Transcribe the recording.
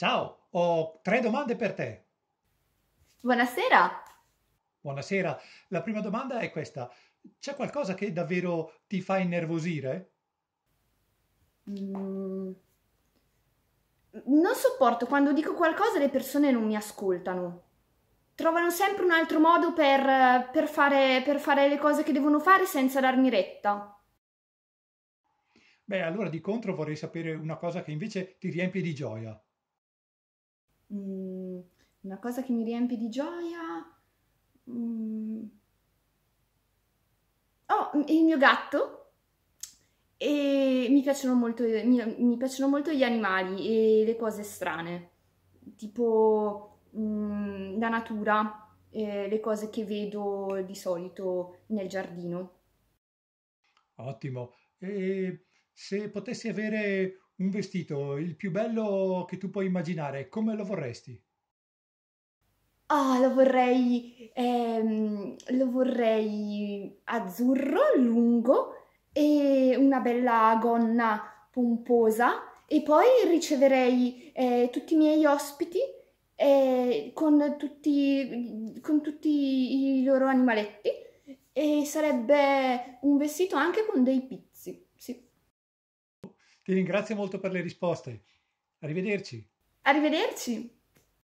Ciao, ho tre domande per te. Buonasera. Buonasera, la prima domanda è questa. C'è qualcosa che davvero ti fa innervosire? Mm, Non sopporto quando dico qualcosa e le persone non mi ascoltano. Trovano sempre un altro modo per, per fare, per fare le cose che devono fare senza darmi retta. Beh, allora di contro vorrei sapere una cosa che invece ti riempie di gioia. Mm, una cosa che mi riempie di gioia. Mm. Oh, mm, il mio gatto. E mi piacciono, molto, mi, mi piacciono molto gli animali e le cose strane, tipo mm, la natura, eh, le cose che vedo di solito nel giardino. Ottimo. E se potessi avere un vestito, il più bello che tu puoi immaginare, come lo vorresti? Ah, lo vorrei, ehm, lo vorrei azzurro, lungo e una bella gonna pomposa e poi riceverei eh, tutti i miei ospiti eh, con, tutti, con tutti i loro animaletti e sarebbe un vestito anche con dei pizzi, sì. Ti ringrazio molto per le risposte. Arrivederci. Arrivederci.